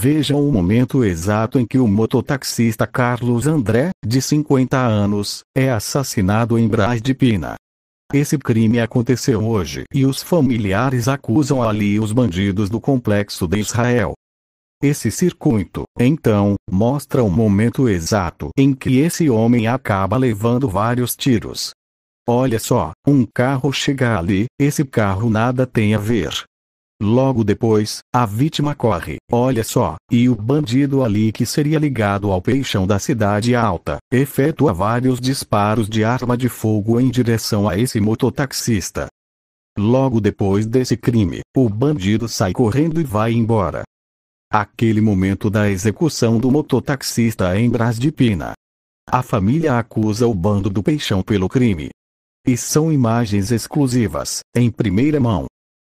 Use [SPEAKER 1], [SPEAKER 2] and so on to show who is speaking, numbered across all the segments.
[SPEAKER 1] Vejam o momento exato em que o mototaxista Carlos André, de 50 anos, é assassinado em Braz de Pina. Esse crime aconteceu hoje e os familiares acusam ali os bandidos do complexo de Israel. Esse circuito, então, mostra o momento exato em que esse homem acaba levando vários tiros. Olha só, um carro chega ali, esse carro nada tem a ver, Logo depois, a vítima corre, olha só, e o bandido ali que seria ligado ao peixão da cidade alta, efetua vários disparos de arma de fogo em direção a esse mototaxista. Logo depois desse crime, o bandido sai correndo e vai embora. Aquele momento da execução do mototaxista em Bras de Pina. A família acusa o bando do peixão pelo crime. E são imagens exclusivas, em primeira mão.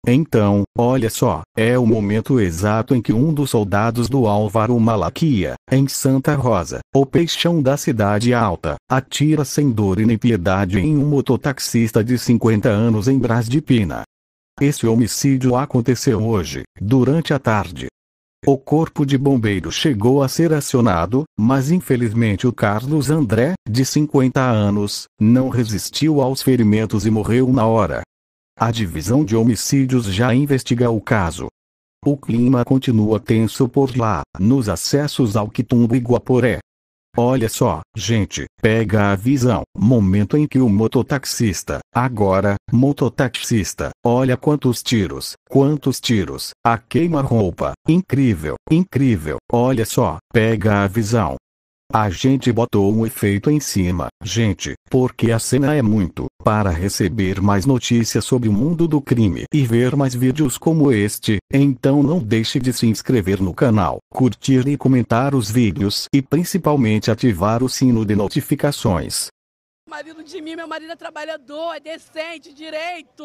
[SPEAKER 1] Então, olha só, é o momento exato em que um dos soldados do Álvaro Malaquia, em Santa Rosa, o peixão da cidade alta, atira sem dor e nem piedade em um mototaxista de 50 anos em Brás de Pina. Esse homicídio aconteceu hoje, durante a tarde. O corpo de bombeiro chegou a ser acionado, mas infelizmente o Carlos André, de 50 anos, não resistiu aos ferimentos e morreu na hora. A divisão de homicídios já investiga o caso. O clima continua tenso por lá, nos acessos ao Quitumbo e Guaporé. Olha só, gente, pega a visão. Momento em que o mototaxista, agora, mototaxista, olha quantos tiros, quantos tiros, a queima-roupa, incrível, incrível. Olha só, pega a visão. A gente botou um efeito em cima, gente, porque a cena é muito. Para receber mais notícias sobre o mundo do crime e ver mais vídeos como este, então não deixe de se inscrever no canal, curtir e comentar os vídeos e principalmente ativar o sino de notificações.
[SPEAKER 2] Marido de mim, meu marido é trabalhador, é decente, direito.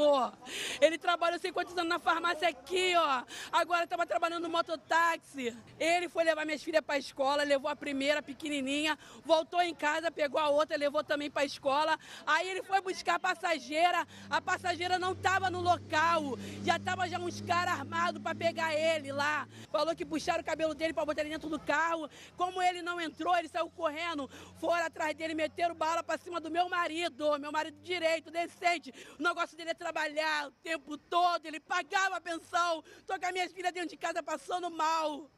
[SPEAKER 2] Ele trabalhou sei quantos anos na farmácia aqui, ó. Agora estava trabalhando no mototáxi. Ele foi levar minhas filhas para a escola, levou a primeira, pequenininha, voltou em casa, pegou a outra, levou também para a escola. Aí ele foi buscar a passageira, a passageira não estava no local, já estava já uns caras armados para pegar ele lá. Falou que puxaram o cabelo dele para botar ele dentro do carro. Como ele não entrou, ele saiu correndo, foram atrás dele, meteram bala para cima do meu marido, meu marido direito, decente. O negócio dele é trabalhar o tempo todo, ele pagava a pensão. Tô minhas filhas dentro de casa passando mal.